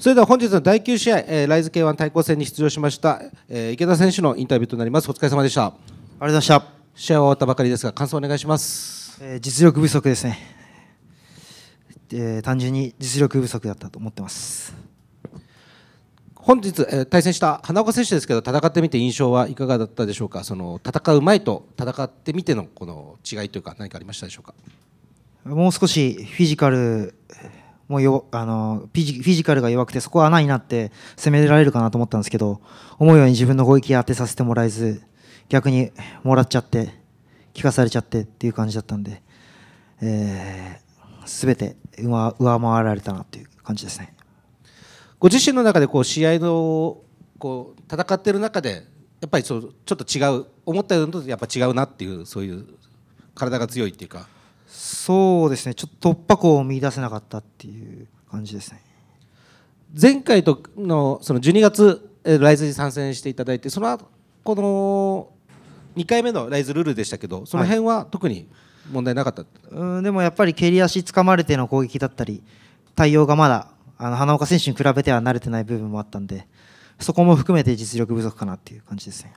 それでは本日の第9試合、えー、ライズ K1 対抗戦に出場しました、えー、池田選手のインタビューとなります。お疲れ様でした。ありがとうございました。試合は終わったばかりですが、感想お願いします。えー、実力不足ですね、えー。単純に実力不足だったと思ってます。本日、えー、対戦した花岡選手ですけど、戦ってみて印象はいかがだったでしょうか。その戦う前と戦ってみてのこの違いというか、何かありましたでしょうか。もう少しフィジカルもうよあのフィジカルが弱くてそこは穴になって攻められるかなと思ったんですけど思うように自分の攻撃当てさせてもらえず逆にもらっちゃって聞かされちゃってっていう感じだったんで、えー、全て上回られたなという感じですね。ご自身の中でこう試合のこう戦ってる中でやっぱりそうちょっと違う思ったよりとやっぱ違うなっていうそういう体が強いっていうかそうですねちょっと突破口を見出せなかったっていう感じですね前回とのその12月ライズに参戦していただいてそのこの2回目のライズルールでしたけどその辺は特に問題なかった、はい、うんでもやっぱり蹴り足つかまれての攻撃だったり対応がまだあの花岡選手に比べては慣れてない部分もあったんでそこも含めて実力不足かなっていう感じですね。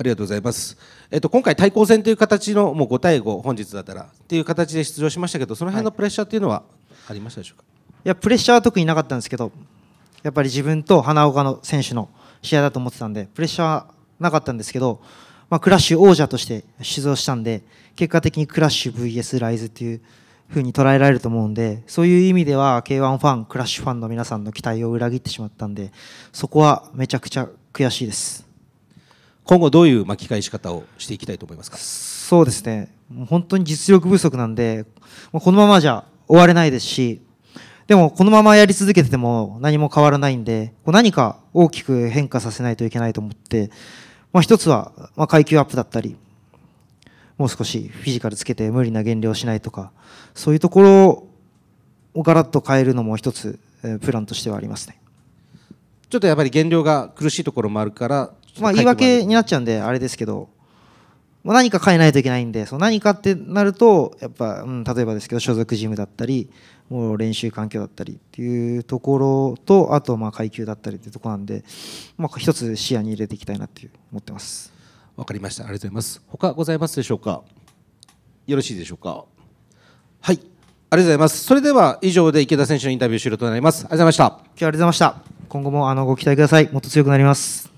ありがとうございます。えっと、今回、対抗戦という形のもう5対5、本日だったらという形で出場しましたけど、その辺のプレッシャーというのはありましたでしょうか、はい、いやプレッシャーは特になかったんですけど、やっぱり自分と花岡の選手の試合だと思ってたんで、プレッシャーはなかったんですけど、まあ、クラッシュ王者として出場したんで、結果的にクラッシュ VS ライズっていう風に捉えられると思うんで、そういう意味では K1 ファン、クラッシュファンの皆さんの期待を裏切ってしまったんで、そこはめちゃくちゃ悔しいです。今後どういう巻き返し方をしていきたいと思いますかそうですね本当に実力不足なんでこのままじゃ終われないですしでもこのままやり続けてても何も変わらないんで何か大きく変化させないといけないと思って、まあ、一つは、まあ、階級アップだったりもう少しフィジカルつけて無理な減量しないとかそういうところをガラッと変えるのも一つプランとしてはありますねちょっとやっぱり減量が苦しいところもあるからまあ言い訳になっちゃうんであれですけど、まあ、何か変えないといけないんでその何かってなるとやっぱ、うん、例えばですけど所属ジムだったりもう練習環境だったりっていうところとあとまあ階級だったりっていうところなんで、まあ、一つ視野に入れていきたいなっていう思ってます。わかりましたありがとうございます。他ございますでしょうか。よろしいでしょうか。はい。ありがとうございます。それでは以上で池田選手のインタビュー終了となります。ありがとうございました。今日はありがとうございました。今後もあのご期待ください。もっと強くなります。